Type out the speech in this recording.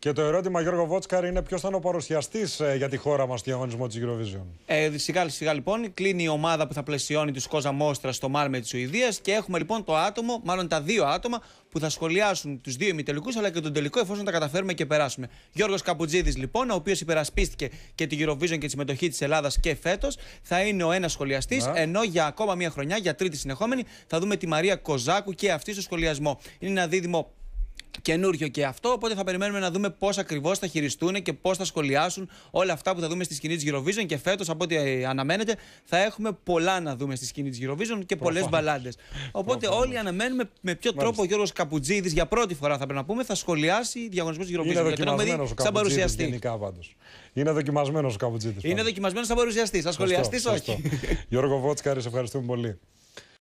Και το ερώτημα, Γιώργο Βότσκαρη, είναι ποιος είναι ο παρουσιαστής ε, για τη χώρα μας στο διαγωνισμό της Eurovision. Ε, σιγά σιγά λοιπόν κλείνει η ομάδα που θα πλαισιώνει τους Κόζα Μόστρας στο Μάρμε τη Σουηδία και έχουμε λοιπόν το άτομο, μάλλον τα δύο άτομα που θα σχολιάσουν τους δύο ημιτελικούς αλλά και τον τελικό εφόσον τα καταφέρουμε και περάσουμε. Γιώργος Καπουτζίδης, λοιπόν, ο οποίος υπερασπίστηκε και την Eurovision και τη συμμετοχή της Ελλάδας και φέτος, θα είναι ο ένας σχολιαστής, ναι. ενώ για ακόμα μία χρονιά, για τρίτη συνεχόμενη, θα δούμε τη Μαρία Κοζάκου και αυτή στο σχολιασμό. Είναι ένα δίδυμο καινούριο και αυτό. Οπότε θα περιμένουμε να δούμε πώς ακριβώς θα χειριστούν και πώς θα σχολιάσουν όλα αυτά που θα δούμε στη σκηνή της Eurovision. Και φέτος, από ό,τι ε, αναμένετε θα έχουμε πολλά να δούμε στη σκηνή της Eurovision και πολλές μπαλάντες. Οπότε όλοι αναμένουμε με ποιο τρόπο ο Γιώργος Καπουτζίδης για πρώτη φορά θα πρέπει να πούμε θα σχολιάσει διαγωνισμό της Eurovision. Είναι δοκιμασμένος ο Καπουτζίδη. Γενικά πάντως. Είναι δοκιμασμένος ο Καπουτζίδης. Είναι δοκιμασμένο σαν παρουσιαστή. Σαν σχολιαστή, όχι. Γιώργο Βότσκαρη, ευχαριστούμε πολύ.